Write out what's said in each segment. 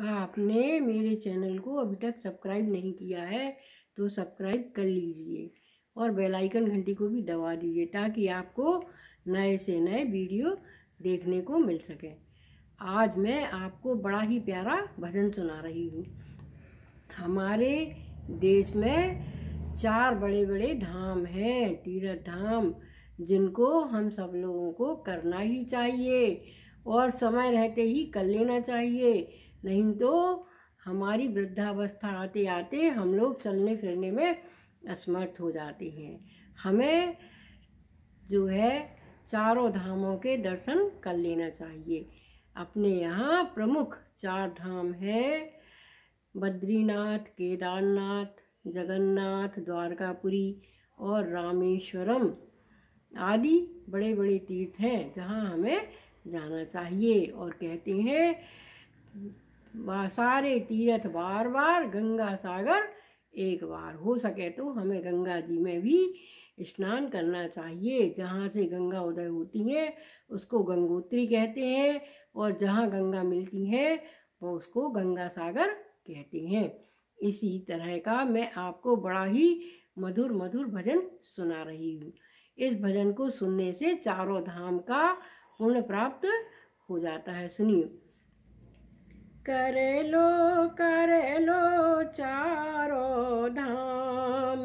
आपने मेरे चैनल को अभी तक सब्सक्राइब नहीं किया है तो सब्सक्राइब कर लीजिए और बेल आइकन घंटी को भी दबा दीजिए ताकि आपको नए से नए वीडियो देखने को मिल सके आज मैं आपको बड़ा ही प्यारा भजन सुना रही हूँ हमारे देश में चार बड़े बड़े धाम हैं तीर्थ धाम जिनको हम सब लोगों को करना ही चाहिए और समय रहते ही कर लेना चाहिए नहीं तो हमारी वृद्धावस्था आते आते हम लोग चलने फिरने में असमर्थ हो जाते हैं हमें जो है चारों धामों के दर्शन कर लेना चाहिए अपने यहाँ प्रमुख चार धाम हैं बद्रीनाथ केदारनाथ जगन्नाथ द्वारकापुरी और रामेश्वरम आदि बड़े बड़े तीर्थ हैं जहाँ हमें जाना चाहिए और कहते हैं सारे तीर्थ बार बार गंगा सागर एक बार हो सके तो हमें गंगा जी में भी स्नान करना चाहिए जहाँ से गंगा उदय होती है उसको गंगोत्री कहते हैं और जहाँ गंगा मिलती है वो उसको गंगा सागर कहते हैं इसी तरह का मैं आपको बड़ा ही मधुर मधुर भजन सुना रही हूँ इस भजन को सुनने से चारों धाम का पुण्य प्राप्त हो जाता है सुनिए कर लो कर लो चारो धाम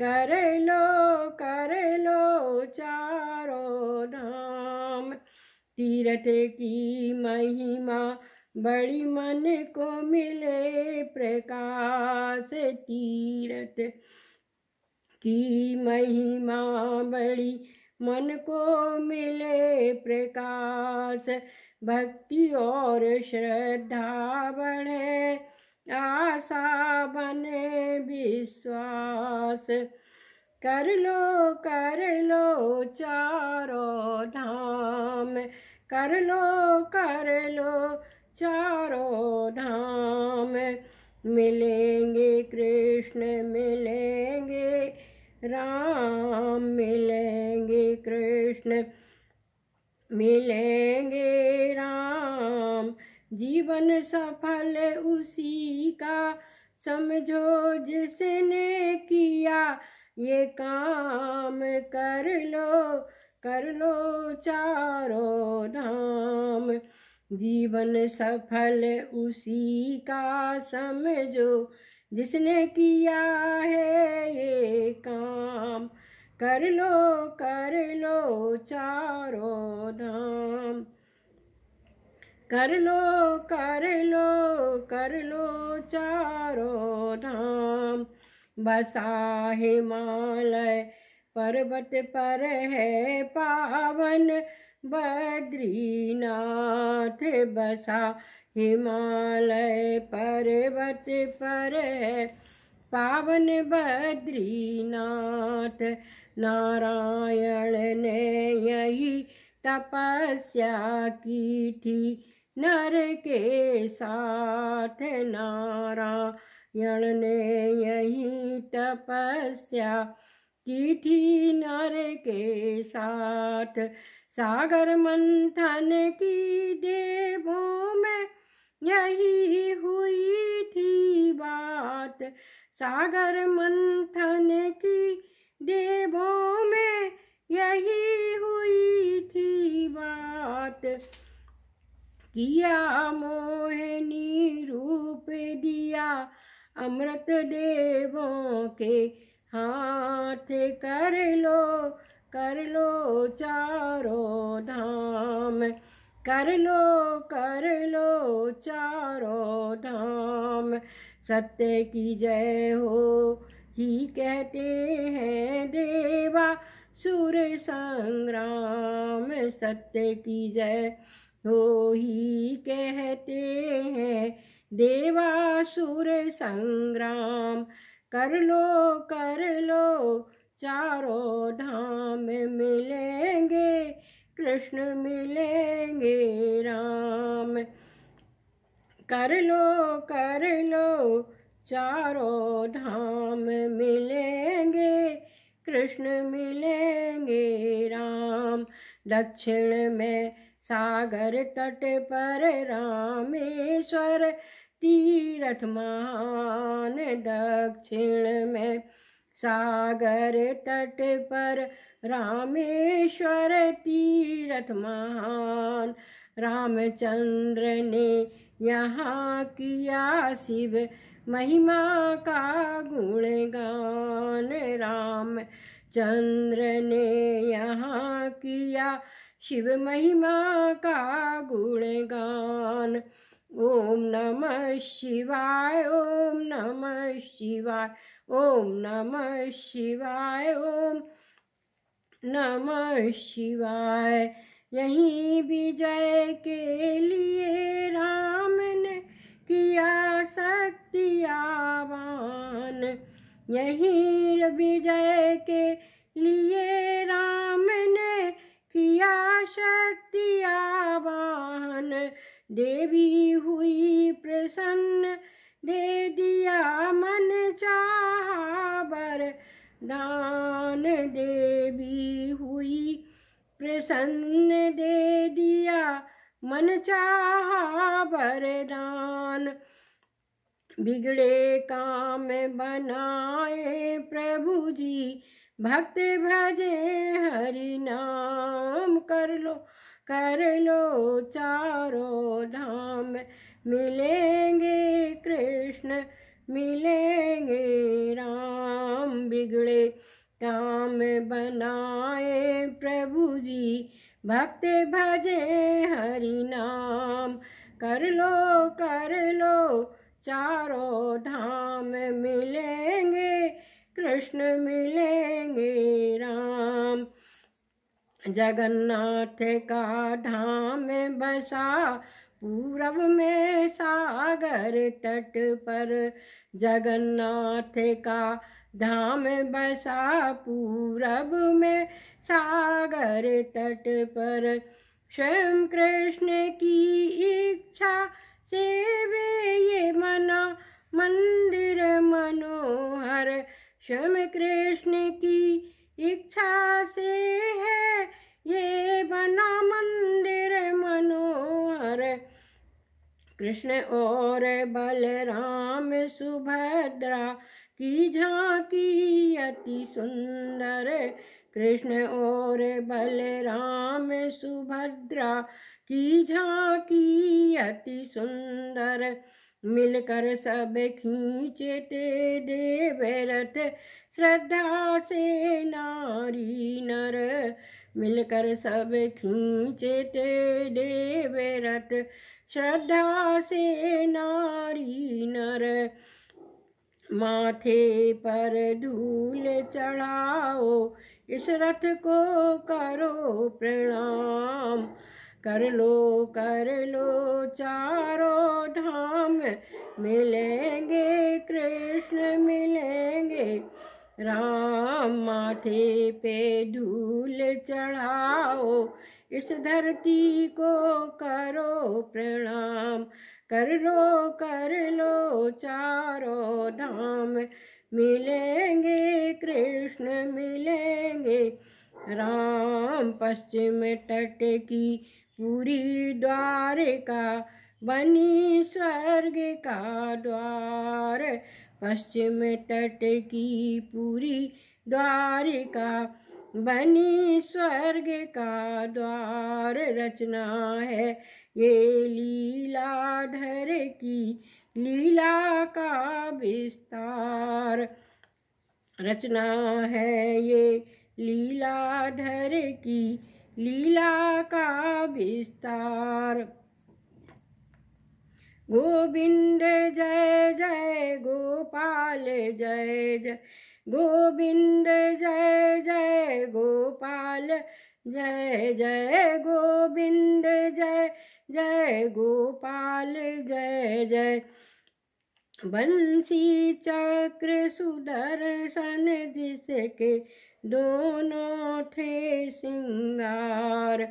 कर लो कर लो चारों धाम तीर्थ की महिमा बड़ी मन को मिले प्रकाश तीर्थ की महिमा बड़ी मन को मिले प्रकाश भक्ति और श्रद्धा बढ़े आशा बने विश्वास कर लो कर लो चारो धाम कर लो कर लो चारो धाम मिलेंगे कृष्ण मिलेंगे राम मिलेंगे कृष्ण मिलेंगे राम जीवन सफल उसी का समझो जिसने किया ये काम कर लो कर लो चारों धाम जीवन सफल उसी का समझो जिसने किया है ये काम कर लो कर लो चारो धाम कर लो कर लो कर लो चारों धाम बसा हिमालय पर्वत पर है पावन बद्रीनाथ बसा हिमालय पर्वत पर है पावन बद्रीनाथ नारायण ने यही तपस्या की थी नर के साथ नारायण ने यही तपस्या की थी नर के साथ सागर मंथन की देवों में यही हुई थी बात सागर मंथन की देवों में यही हुई थी बात किया मोहिनी रूप दिया अमृत देवों के हाथ कर लो कर लो चारों धाम कर लो कर लो चारों धाम सत्य की जय हो ही कहते हैं देवा सुर संग्राम सत्य की जय हो ही कहते हैं देवा सुर संग्राम कर लो कर लो चारों धाम मिलेंगे कृष्ण मिलेंगे राम कर लो कर लो चारों धाम मिलेंगे कृष्ण मिलेंगे राम दक्षिण में सागर तट पर रामेश्वर तीरथ महान दक्षिण में सागर तट पर रामेश्वर तीरथ महान रामचंद्र ने यहाँ किया शिव महिमा का गुणगान राम चंद्र ने यहाँ किया शिव महिमा का गुणगान ओम नमः शिवाय ओम नमः शिवाय ओम नमः शिवाय ओम नमः शिवाय यहीं विजय के लिए राम किया आवान यही विजय के लिए राम ने किया आवान देवी हुई प्रसन्न दे दिया मन चाहा दान देवी हुई प्रसन्न दे दिया मन चाहा वरदान बिगड़े काम बनाए प्रभु जी भक्त भजे हरि नाम कर लो कर लो चारों धाम मिलेंगे कृष्ण मिलेंगे राम बिगड़े काम बनाए प्रभु जी भक्त भजे हरि नाम कर लो कर लो चारों धाम मिलेंगे कृष्ण मिलेंगे राम जगन्नाथ का धाम बसा पूरब में सागर तट पर जगन्नाथ का धाम बसा पूरब में सागर तट पर स्वयं कृष्ण की इच्छा से वे ये मना मंदिर मनोहर स्वयं कृष्ण की इच्छा से है ये बना मंदिर मनोहर कृष्ण और बलराम सुभद्रा की झांकी अति सुंदर कृष्ण और बलराम सुभद्रा की झांकी अति सुंदर मिलकर सब खींचते देवरथ श्रद्धा से नारी नर मिलकर सब खींचते देवरथ श्रद्धा से नारी नर माथे पर धूल चढ़ाओ इस रथ को करो प्रणाम कर लो कर लो चारों धाम मिलेंगे कृष्ण मिलेंगे राम माथे पे धूल चढ़ाओ इस धरती को करो प्रणाम कर लो कर लो चारों धाम मिलेंगे कृष्ण मिलेंगे राम पश्चिम तट की पूरी द्वारिका बनी स्वर्ग का द्वार पश्चिम तट की पूरी द्वारिका बनी स्वर्ग का द्वार रचना है ये लीला धर की लीला का विस्तार रचना है ये लीला ढर की लीला का विस्तार गोविंद जय जय गोपाल जय जय गोविंद जय जय गोपाल जय जय गोविंद जय जय गोपाल जय बंसी चक्र सुदर्शन जिसके दोनों थे सिंगार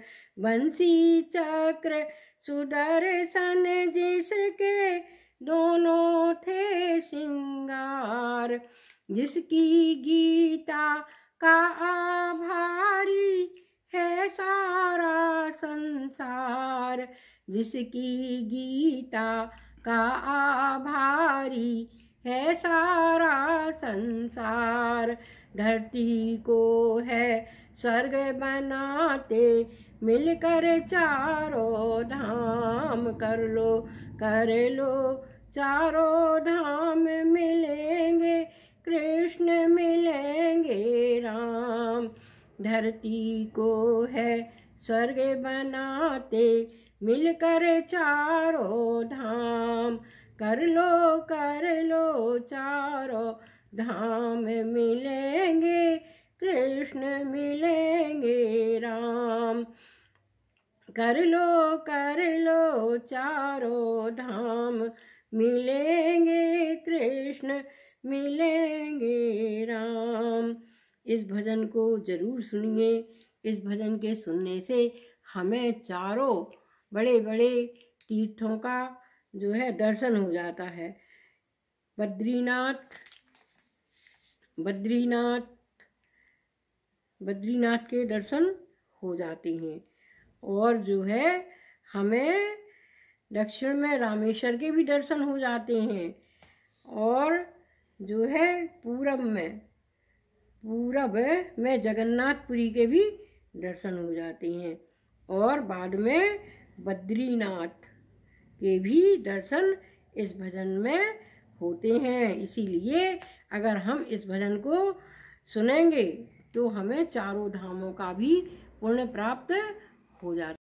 बंसी चक्र सुदर्शन जिसके दोनों थे सिंगार जिसकी गीता का आभारी है सारा संसार जिसकी गीता का आभारी है सारा संसार धरती को है स्वर्ग बनाते मिलकर चारों धाम कर लो कर लो चारों धाम मिलेंगे कृष्ण मिलेंगे राम धरती को है स्वर्ग बनाते मिलकर चारों धाम कर लो कर लो चारों धाम मिलेंगे कृष्ण मिलेंगे राम कर लो कर लो चारों धाम मिलेंगे कृष्ण मिलेंगे राम इस भजन को जरूर सुनिए इस भजन के सुनने से हमें चारों बड़े बड़े तीर्थों का जो है दर्शन हो जाता है बद्रीनाथ बद्रीनाथ बद्रीनाथ के दर्शन हो जाते हैं और जो है हमें दक्षिण में रामेश्वर के भी दर्शन हो जाते हैं और जो है पूरब में पूरब में जगन्नाथपुरी के भी दर्शन हो जाते हैं और बाद में बद्रीनाथ के भी दर्शन इस भजन में होते हैं इसीलिए अगर हम इस भजन को सुनेंगे तो हमें चारों धामों का भी पुण्य प्राप्त हो जाता